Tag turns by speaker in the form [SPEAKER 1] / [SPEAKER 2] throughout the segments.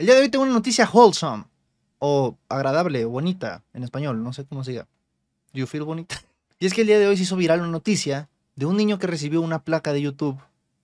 [SPEAKER 1] El día de hoy tengo una noticia wholesome. O agradable, bonita, en español, no sé cómo se diga. you feel bonita? Y es que el día de hoy se hizo viral una noticia de un niño que recibió una placa de YouTube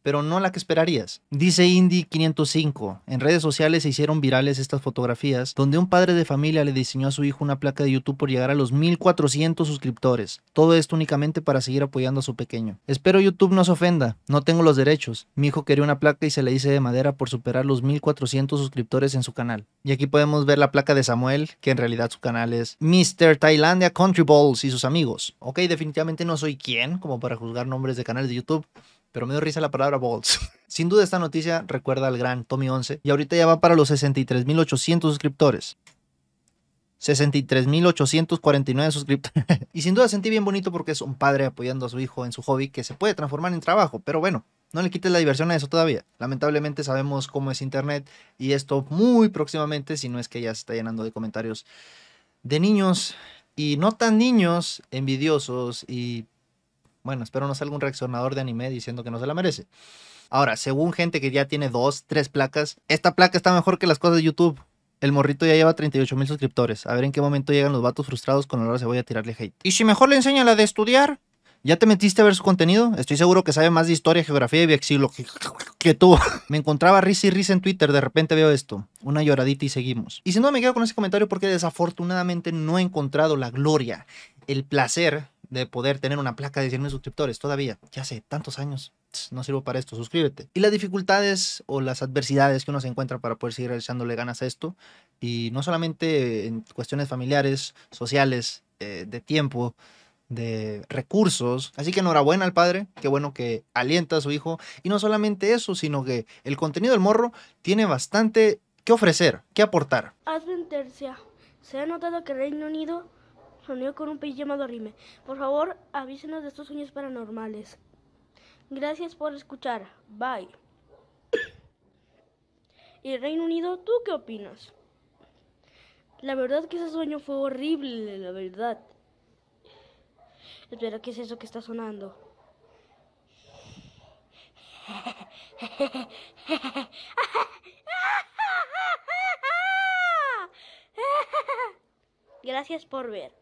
[SPEAKER 1] pero no la que esperarías. Dice Indy 505, en redes sociales se hicieron virales estas fotografías donde un padre de familia le diseñó a su hijo una placa de YouTube por llegar a los 1400 suscriptores. Todo esto únicamente para seguir apoyando a su pequeño. Espero YouTube no se ofenda, no tengo los derechos. Mi hijo quería una placa y se le hice de madera por superar los 1400 suscriptores en su canal. Y aquí podemos ver la placa de Samuel, que en realidad su canal es Mr. Tailandia Country Balls y sus amigos. Ok, definitivamente no soy quien como para juzgar nombres de canales de YouTube pero me dio risa la palabra Balls. Sin duda esta noticia recuerda al gran Tommy 11 y ahorita ya va para los 63.800 suscriptores. 63.849 suscriptores. y sin duda sentí bien bonito porque es un padre apoyando a su hijo en su hobby que se puede transformar en trabajo, pero bueno, no le quites la diversión a eso todavía. Lamentablemente sabemos cómo es Internet y esto muy próximamente, si no es que ya se está llenando de comentarios de niños y no tan niños envidiosos y bueno, espero no salga algún reaccionador de anime diciendo que no se la merece. Ahora, según gente que ya tiene dos, tres placas, esta placa está mejor que las cosas de YouTube. El morrito ya lleva 38.000 mil suscriptores. A ver en qué momento llegan los vatos frustrados con ahora se voy a tirarle hate. ¿Y si mejor le enseña la de estudiar? ¿Ya te metiste a ver su contenido? Estoy seguro que sabe más de historia, geografía y biología que, tú. Me encontraba risa y en Twitter, de repente veo esto. Una lloradita y seguimos. Y si no, me quedo con ese comentario porque desafortunadamente no he encontrado la gloria, el placer de poder tener una placa de 100.000 suscriptores todavía. Ya hace tantos años. No sirvo para esto, suscríbete. Y las dificultades o las adversidades que uno se encuentra para poder seguir echándole ganas a esto, y no solamente en cuestiones familiares, sociales, eh, de tiempo, de recursos. Así que enhorabuena al padre, qué bueno que alienta a su hijo. Y no solamente eso, sino que el contenido del morro tiene bastante que ofrecer, que aportar.
[SPEAKER 2] Se ha notado que Reino Unido Unió con un país llamado Rime. Por favor, avísenos de estos sueños paranormales. Gracias por escuchar. Bye. y Reino Unido, ¿tú qué opinas? La verdad que ese sueño fue horrible, la verdad. Espero que es eso que está sonando? Gracias por ver.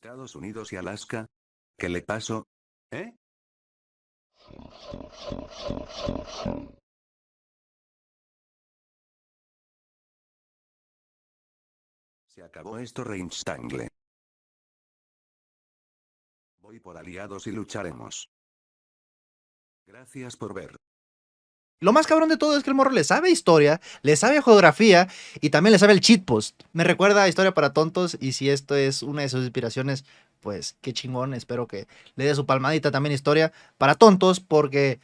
[SPEAKER 1] Estados Unidos y Alaska? ¿Qué le pasó? ¿Eh?
[SPEAKER 2] Se acabó esto Reinstangle. Voy por aliados y lucharemos.
[SPEAKER 1] Gracias por ver. Lo más cabrón de todo es que el morro le sabe historia, le sabe geografía y también le sabe el cheat post. Me recuerda a Historia para Tontos y si esto es una de sus inspiraciones, pues qué chingón. Espero que le dé su palmadita también Historia para Tontos porque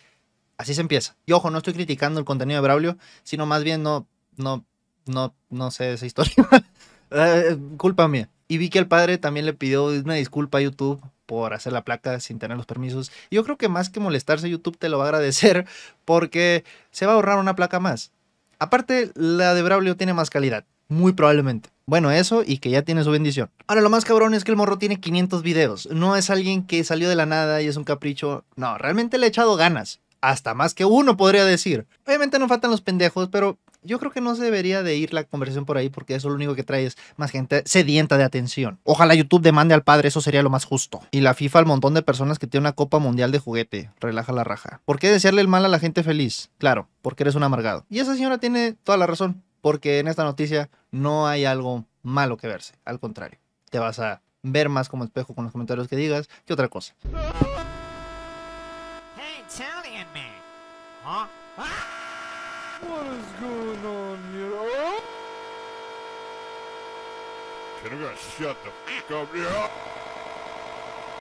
[SPEAKER 1] así se empieza. Y ojo, no estoy criticando el contenido de Braulio, sino más bien no, no, no, no sé esa historia. Eh, eh, culpa mía. Y vi que el padre también le pidió una disculpa a YouTube por hacer la placa sin tener los permisos. Y yo creo que más que molestarse, YouTube te lo va a agradecer porque se va a ahorrar una placa más. Aparte, la de Braulio tiene más calidad, muy probablemente. Bueno, eso y que ya tiene su bendición. Ahora, lo más cabrón es que el morro tiene 500 videos. No es alguien que salió de la nada y es un capricho. No, realmente le ha echado ganas. Hasta más que uno podría decir. Obviamente no faltan los pendejos, pero yo creo que no se debería de ir la conversación por ahí porque eso lo único que trae es más gente sedienta de atención. Ojalá YouTube demande al padre, eso sería lo más justo. Y la FIFA al montón de personas que tiene una Copa Mundial de juguete. Relaja la raja. ¿Por qué desearle el mal a la gente feliz? Claro, porque eres un amargado. Y esa señora tiene toda la razón, porque en esta noticia no hay algo malo que verse. Al contrario, te vas a ver más como espejo con los comentarios que digas que otra cosa. Hey,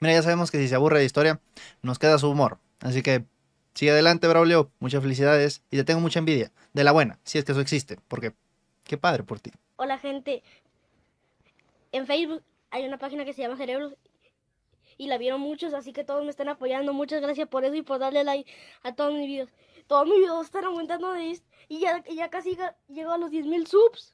[SPEAKER 1] Mira, ya sabemos que si se aburre de historia, nos queda su humor. Así que sigue adelante, Braulio. Muchas felicidades y te tengo mucha envidia. De la buena, si es que eso existe. Porque qué padre por ti.
[SPEAKER 2] Hola, gente. En Facebook hay una página que se llama Cerebros y la vieron muchos, así que todos me están apoyando. Muchas gracias por eso y por darle like a todos mis videos. Todos mis videos están aumentando de este, y ya, ya casi llego a los 10.000 subs.